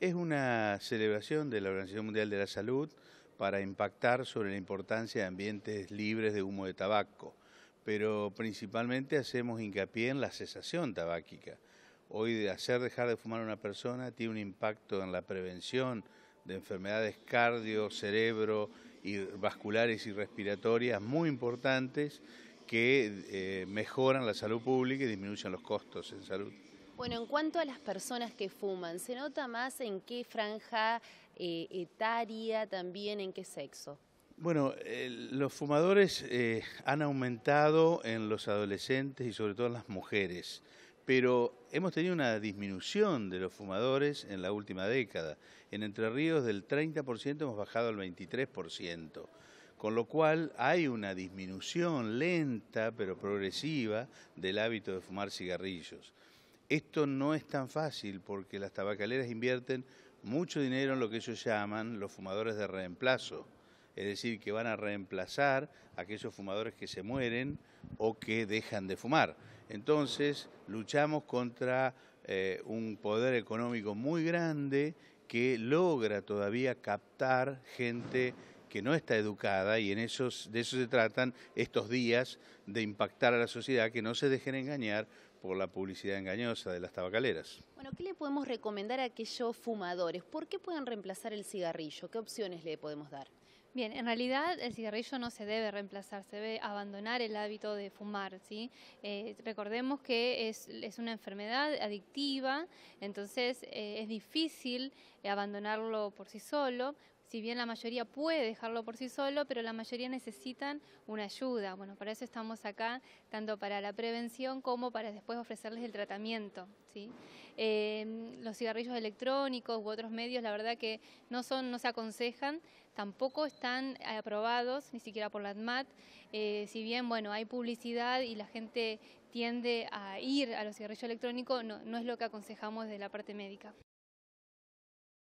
Es una celebración de la Organización Mundial de la Salud para impactar sobre la importancia de ambientes libres de humo de tabaco, pero principalmente hacemos hincapié en la cesación tabáquica. Hoy hacer dejar de fumar a una persona tiene un impacto en la prevención de enfermedades cardio, cerebro, y vasculares y respiratorias muy importantes que eh, mejoran la salud pública y disminuyen los costos en salud. Bueno, en cuanto a las personas que fuman, ¿se nota más en qué franja eh, etaria, también en qué sexo? Bueno, eh, los fumadores eh, han aumentado en los adolescentes y sobre todo en las mujeres, pero hemos tenido una disminución de los fumadores en la última década. En Entre Ríos del 30% hemos bajado al 23% con lo cual hay una disminución lenta pero progresiva del hábito de fumar cigarrillos. Esto no es tan fácil porque las tabacaleras invierten mucho dinero en lo que ellos llaman los fumadores de reemplazo, es decir, que van a reemplazar a aquellos fumadores que se mueren o que dejan de fumar. Entonces, luchamos contra eh, un poder económico muy grande que logra todavía captar gente que no está educada y en esos, de eso se tratan estos días de impactar a la sociedad, que no se dejen engañar por la publicidad engañosa de las tabacaleras. Bueno, ¿qué le podemos recomendar a aquellos fumadores? ¿Por qué pueden reemplazar el cigarrillo? ¿Qué opciones le podemos dar? Bien, en realidad el cigarrillo no se debe reemplazar, se debe abandonar el hábito de fumar, ¿sí? Eh, recordemos que es, una enfermedad adictiva, entonces eh, es difícil abandonarlo por sí solo, si bien la mayoría puede dejarlo por sí solo, pero la mayoría necesitan una ayuda. Bueno, para eso estamos acá, tanto para la prevención como para después ofrecerles el tratamiento. Em, los cigarrillos electrónicos u otros medios, la verdad que no, son, no se aconsejan, tampoco están aprobados, ni siquiera por la ADMAT, eh, si bien bueno, hay publicidad y la gente tiende a ir a los cigarrillos electrónicos, no, no es lo que aconsejamos de la parte médica.